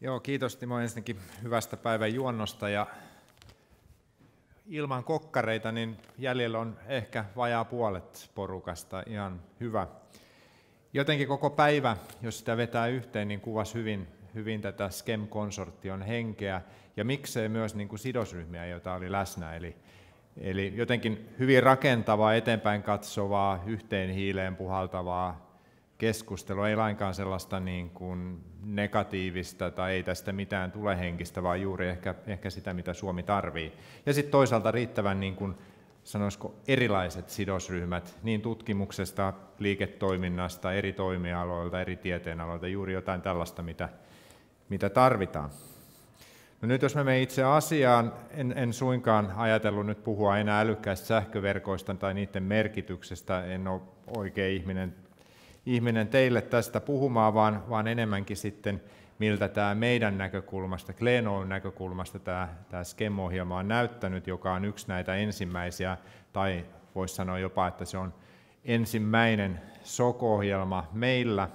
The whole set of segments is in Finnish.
Joo, kiitos Timo ensinnäkin hyvästä päivän juonnosta ja ilman kokkareita niin jäljellä on ehkä vajaa puolet porukasta, ihan hyvä. Jotenkin koko päivä, jos sitä vetää yhteen, niin kuvasi hyvin, hyvin tätä SKEM-konsortion henkeä ja miksei myös niin kuin sidosryhmiä, joita oli läsnä. Eli, eli jotenkin hyvin rakentavaa, eteenpäin katsovaa, yhteen hiileen puhaltavaa, keskustelua, ei lainkaan sellaista niin kuin negatiivista tai ei tästä mitään tule henkistä, vaan juuri ehkä, ehkä sitä, mitä Suomi tarvii. Ja sitten toisaalta riittävän niin kuin, sanoisiko erilaiset sidosryhmät, niin tutkimuksesta, liiketoiminnasta, eri toimialoilta, eri tieteenaloilta, juuri jotain tällaista, mitä, mitä tarvitaan. No nyt jos me menen itse asiaan, en, en suinkaan ajatellut nyt puhua enää älykkäistä sähköverkoista tai niiden merkityksestä, en ole oikea ihminen ihminen teille tästä puhumaan, vaan, vaan enemmänkin sitten miltä tämä meidän näkökulmasta, Klenoon näkökulmasta tämä, tämä skemmo ohjelma on näyttänyt, joka on yksi näitä ensimmäisiä, tai voisi sanoa jopa, että se on ensimmäinen sokohjelma meillä,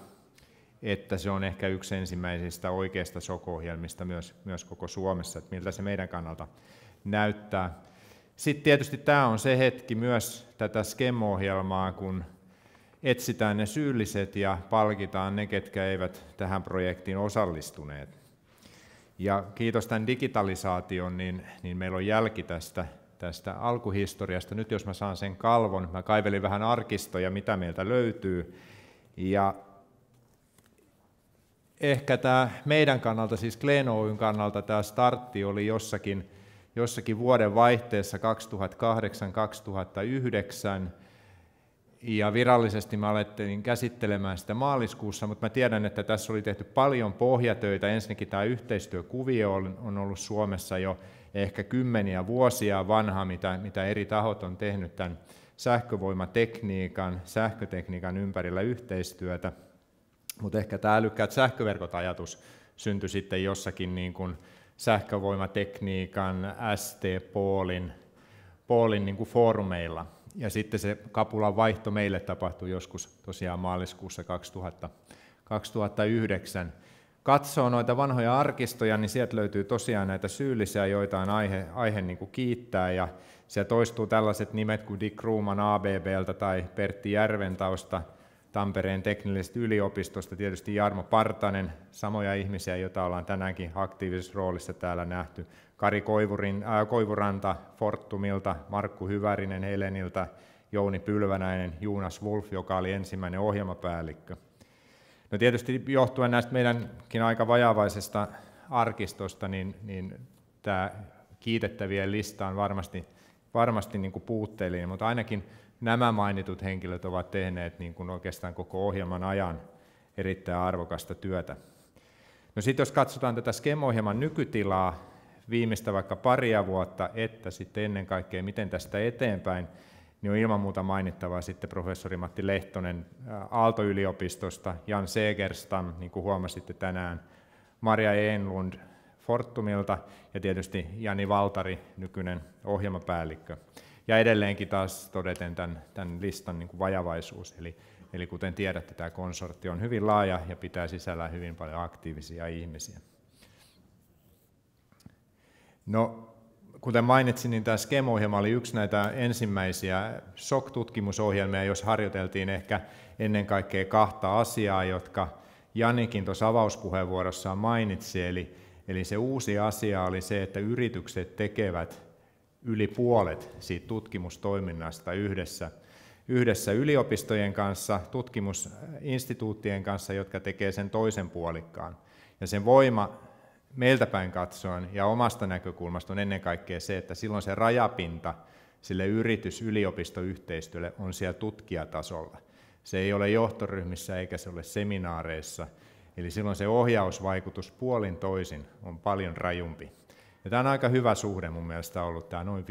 että se on ehkä yksi ensimmäisistä oikeista sokohjelmista myös, myös koko Suomessa, että miltä se meidän kannalta näyttää. Sitten tietysti tämä on se hetki myös tätä skemmo ohjelmaa kun etsitään ne syylliset ja palkitaan ne, ketkä eivät tähän projektiin osallistuneet. Ja kiitos tämän digitalisaation, niin, niin meillä on jälki tästä, tästä alkuhistoriasta. Nyt jos mä saan sen kalvon, mä kaivelin vähän arkistoja, mitä meiltä löytyy. Ja ehkä tämä meidän kannalta, siis Glen Oyn kannalta tämä startti oli jossakin, jossakin vuoden vaihteessa 2008-2009, ja virallisesti mä alettiin käsittelemään sitä maaliskuussa, mutta mä tiedän, että tässä oli tehty paljon pohjatöitä. Ensinnäkin tämä yhteistyökuvio on ollut Suomessa jo ehkä kymmeniä vuosia vanha, mitä, mitä eri tahot on tehnyt tämän sähkövoimatekniikan, sähkötekniikan ympärillä yhteistyötä. Mutta ehkä tämä älykkäät sähköverkot ajatus syntyi sitten jossakin niin kuin sähkövoimatekniikan, ST-poolin poolin niin kuin foorumeilla ja sitten se kapulan vaihto meille tapahtui joskus tosiaan maaliskuussa 2000, 2009. Katsoo noita vanhoja arkistoja, niin sieltä löytyy tosiaan näitä syyllisiä, joita on aihe, aihe niin kuin kiittää. Ja siellä toistuu tällaiset nimet kuin Dick Ruuman ABBltä tai Pertti Järventausta – Tampereen teknillisestä yliopistosta, tietysti Jarmo Partanen, samoja ihmisiä, joita ollaan tänäänkin aktiivisessa roolissa täällä nähty, Kari Koivurin, ää, äh, Koivuranta Fortumilta, Markku Hyvärinen Heleniltä, Jouni Pylvänäinen, Juunas Wolf, joka oli ensimmäinen ohjelmapäällikkö. No tietysti johtuen näistä meidänkin aika vajavaisesta arkistosta, niin, niin tämä kiitettävien lista on varmasti varmasti niin kuin puutteellinen, mutta ainakin nämä mainitut henkilöt ovat tehneet niin kuin oikeastaan koko ohjelman ajan erittäin arvokasta työtä. No sitten jos katsotaan tätä skemo-ohjelman nykytilaa, viimeistä vaikka paria vuotta, että sitten ennen kaikkea miten tästä eteenpäin, niin on ilman muuta mainittavaa sitten professori Matti Lehtonen äh, Aalto-yliopistosta, Jan Segerstam, niin kuin huomasitte tänään, Maria Enlund Fortumilta ja tietysti Jani Valtari, nykyinen ohjelmapäällikkö. Ja edelleenkin taas todeten tämän, tämän listan niin kuin vajavaisuus, eli, eli kuten tiedätte, tämä konsortti on hyvin laaja ja pitää sisällä hyvin paljon aktiivisia ihmisiä. No, kuten mainitsin, niin tämä scem ohjelma oli yksi näitä ensimmäisiä SOC-tutkimusohjelmia, jos harjoiteltiin ehkä ennen kaikkea kahta asiaa, jotka Janikin tuossa avauspuheenvuorossaan mainitsi, eli, Eli se uusi asia oli se, että yritykset tekevät yli puolet siitä tutkimustoiminnasta yhdessä, yhdessä yliopistojen kanssa, tutkimusinstituuttien kanssa, jotka tekee sen toisen puolikkaan. Ja sen voima meiltä päin katsoen ja omasta näkökulmasta on ennen kaikkea se, että silloin se rajapinta sille yritys-yliopistoyhteistyölle on siellä tutkijatasolla. Se ei ole johtoryhmissä eikä se ole seminaareissa, Eli silloin se ohjausvaikutus puolin toisin on paljon rajumpi. Ja tämä on aika hyvä suhde mun mielestä ollut, tämä noin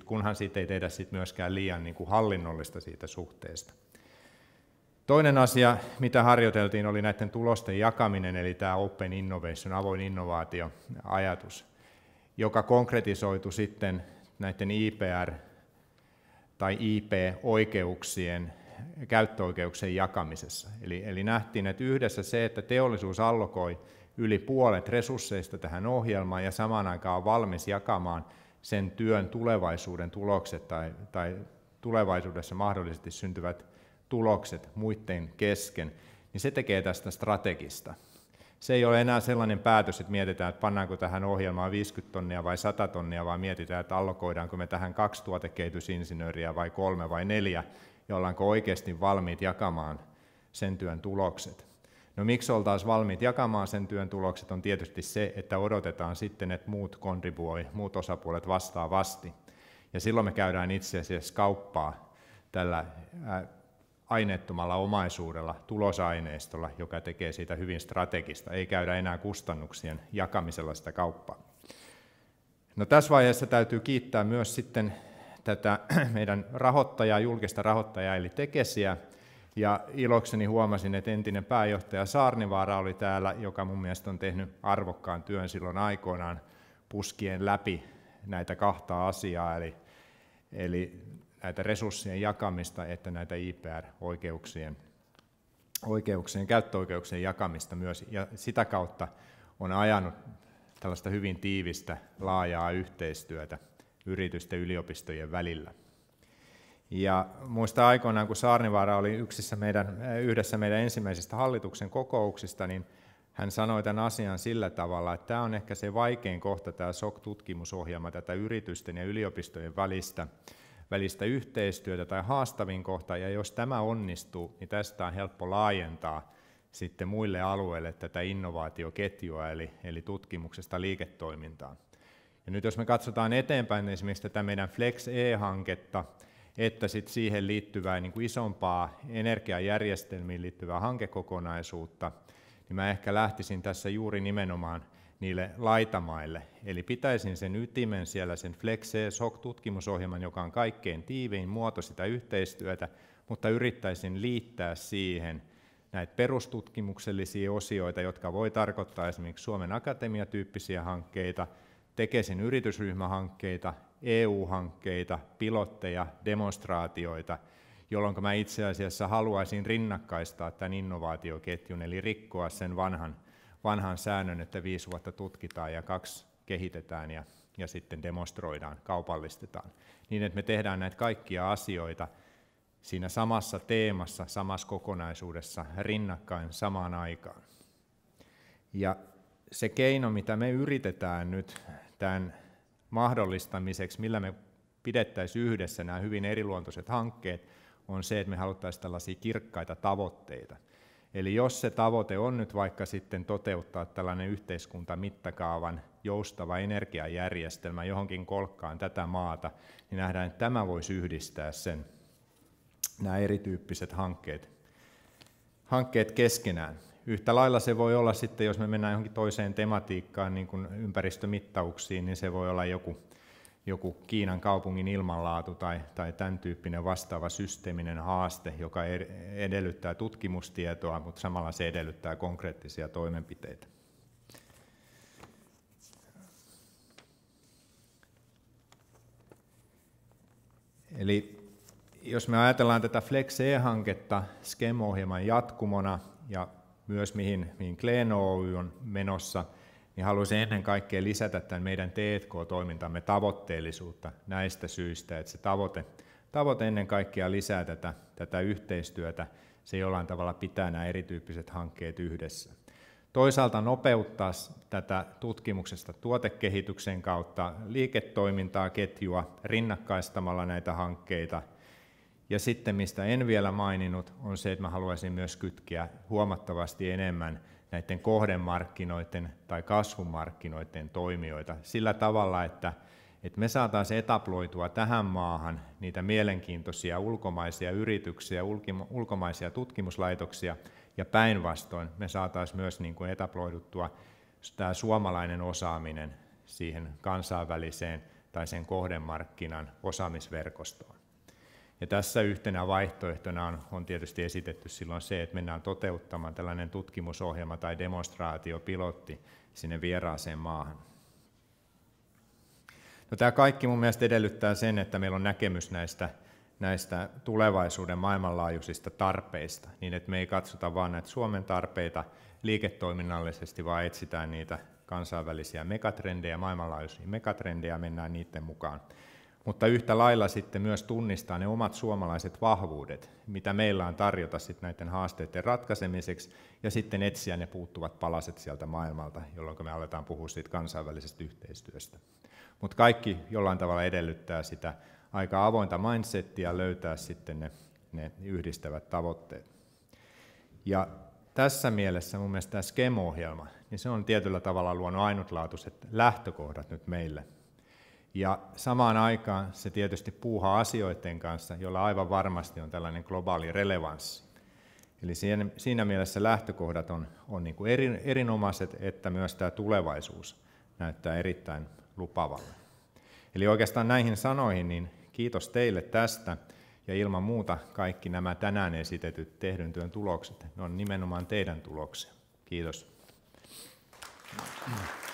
50-50, kunhan siitä ei tehdä sit myöskään liian niin kuin hallinnollista siitä suhteesta. Toinen asia, mitä harjoiteltiin, oli näiden tulosten jakaminen, eli tämä Open Innovation, avoin innovaatio-ajatus, joka konkretisoitu sitten näiden IPR- tai IP-oikeuksien käyttöoikeuksien jakamisessa. Eli, eli nähtiin, että yhdessä se, että teollisuus allokoi yli puolet resursseista tähän ohjelmaan ja samaan aikaan on valmis jakamaan sen työn tulevaisuuden tulokset tai, tai tulevaisuudessa mahdollisesti syntyvät tulokset muiden kesken, niin se tekee tästä strategista. Se ei ole enää sellainen päätös, että mietitään, että pannaanko tähän ohjelmaan 50 tonnia vai 100 tonnia, vaan mietitään, että allokoidaanko me tähän kaksi tuotekehitysinsinööriä vai kolme vai neljä, ja ollaanko oikeasti valmiit jakamaan sen työn tulokset. No miksi oltaisiin valmiit jakamaan sen työn tulokset on tietysti se, että odotetaan sitten, että muut kontribuoi, muut osapuolet vastaavasti. Ja silloin me käydään itse asiassa kauppaa tällä aineettomalla omaisuudella, tulosaineistolla, joka tekee siitä hyvin strategista. Ei käydä enää kustannuksien jakamisella sitä kauppaa. No tässä vaiheessa täytyy kiittää myös sitten tätä meidän rahoittajaa, julkista rahoittajaa eli Tekesiä, ja ilokseni huomasin, että entinen pääjohtaja Saarnivaara oli täällä, joka mun mielestä on tehnyt arvokkaan työn silloin aikoinaan puskien läpi näitä kahta asiaa, eli, eli näitä resurssien jakamista että näitä IPR-oikeuksien oikeuksien, käyttöoikeuksien jakamista myös, ja sitä kautta on ajanut tällaista hyvin tiivistä, laajaa yhteistyötä yritysten yliopistojen välillä. Ja muista aikoinaan, kun Saarnivaara oli yksissä meidän, yhdessä meidän ensimmäisistä hallituksen kokouksista, niin hän sanoi tämän asian sillä tavalla, että tämä on ehkä se vaikein kohta, tämä SOC-tutkimusohjelma, tätä yritysten ja yliopistojen välistä, välistä yhteistyötä tai haastavin kohta, ja jos tämä onnistuu, niin tästä on helppo laajentaa sitten muille alueille tätä innovaatioketjua, eli, eli tutkimuksesta liiketoimintaan. Ja nyt jos me katsotaan eteenpäin esimerkiksi tätä meidän Flex E-hanketta, että sit siihen liittyvää niin kuin isompaa energiajärjestelmiin liittyvää hankekokonaisuutta, niin mä ehkä lähtisin tässä juuri nimenomaan niille laitamaille. Eli pitäisin sen ytimen siellä, sen Flexe SOC-tutkimusohjelman, joka on kaikkein tiivein muoto sitä yhteistyötä, mutta yrittäisin liittää siihen näitä perustutkimuksellisia osioita, jotka voi tarkoittaa esimerkiksi Suomen Akatemia-tyyppisiä hankkeita, Tekesin yritysryhmähankkeita, EU-hankkeita, pilotteja, demonstraatioita, jolloin mä itse asiassa haluaisin rinnakkaistaa tämän innovaatioketjun, eli rikkoa sen vanhan, vanhan säännön, että viisi vuotta tutkitaan ja kaksi kehitetään ja, ja sitten demonstroidaan, kaupallistetaan. Niin, että me tehdään näitä kaikkia asioita siinä samassa teemassa, samassa kokonaisuudessa, rinnakkain samaan aikaan. Ja se keino, mitä me yritetään nyt tämän mahdollistamiseksi, millä me pidettäisiin yhdessä nämä hyvin eriluontoiset hankkeet, on se, että me haluttaisiin tällaisia kirkkaita tavoitteita. Eli jos se tavoite on nyt vaikka sitten toteuttaa tällainen yhteiskuntamittakaavan joustava energiajärjestelmä johonkin kolkkaan tätä maata, niin nähdään, että tämä voisi yhdistää sen, nämä erityyppiset hankkeet, hankkeet keskenään. Yhtä lailla se voi olla sitten, jos me mennään johonkin toiseen tematiikkaan, niin kuin ympäristömittauksiin, niin se voi olla joku, joku Kiinan kaupungin ilmanlaatu tai, tai tämän tyyppinen vastaava systeeminen haaste, joka edellyttää tutkimustietoa, mutta samalla se edellyttää konkreettisia toimenpiteitä. Eli jos me ajatellaan tätä Flex E-hanketta SKEM-ohjelman jatkumona ja myös mihin, mihin Kleen Oy on menossa, niin haluaisin ennen kaikkea lisätä tämän meidän T&K-toimintamme tavoitteellisuutta näistä syistä, että se tavoite, tavoite ennen kaikkea lisää tätä, tätä yhteistyötä, se jollain tavalla pitää nämä erityyppiset hankkeet yhdessä. Toisaalta nopeuttaa tätä tutkimuksesta tuotekehityksen kautta liiketoimintaa, ketjua, rinnakkaistamalla näitä hankkeita – ja sitten, mistä en vielä maininnut, on se, että mä haluaisin myös kytkeä huomattavasti enemmän näiden kohdemarkkinoiden tai kasvumarkkinoiden toimijoita sillä tavalla, että, että me saataisiin etaploitua tähän maahan niitä mielenkiintoisia ulkomaisia yrityksiä, ulkomaisia tutkimuslaitoksia, ja päinvastoin me saataisiin myös niin kuin etaploiduttua tämä suomalainen osaaminen siihen kansainväliseen tai sen kohdemarkkinan osaamisverkostoon. Ja tässä yhtenä vaihtoehtona on, on tietysti esitetty silloin se, että mennään toteuttamaan tällainen tutkimusohjelma tai demonstraatiopilotti sinne vieraaseen maahan. No, tämä kaikki mun mielestä edellyttää sen, että meillä on näkemys näistä, näistä tulevaisuuden maailmanlaajuisista tarpeista, niin että me ei katsota vain näitä Suomen tarpeita liiketoiminnallisesti, vaan etsitään niitä kansainvälisiä megatrendejä, maailmanlaajuisia megatrendejä, mennään niiden mukaan mutta yhtä lailla sitten myös tunnistaa ne omat suomalaiset vahvuudet, mitä meillä on tarjota sitten näiden haasteiden ratkaisemiseksi, ja sitten etsiä ne puuttuvat palaset sieltä maailmalta, jolloin me aletaan puhua siitä kansainvälisestä yhteistyöstä. Mutta kaikki jollain tavalla edellyttää sitä aika avointa mindsettiä löytää sitten ne, ne yhdistävät tavoitteet. Ja tässä mielessä mun mielestä tämä ohjelma niin se on tietyllä tavalla luonut ainutlaatuiset lähtökohdat nyt meille – ja samaan aikaan se tietysti puuhaa asioiden kanssa, jolla aivan varmasti on tällainen globaali relevanssi. Eli siinä, mielessä lähtökohdat on, on niin kuin eri, erinomaiset, että myös tämä tulevaisuus näyttää erittäin lupavalle. Eli oikeastaan näihin sanoihin, niin kiitos teille tästä. Ja ilman muuta kaikki nämä tänään esitetyt tehdyn työn tulokset, ne on nimenomaan teidän tuloksia. Kiitos. Thank you.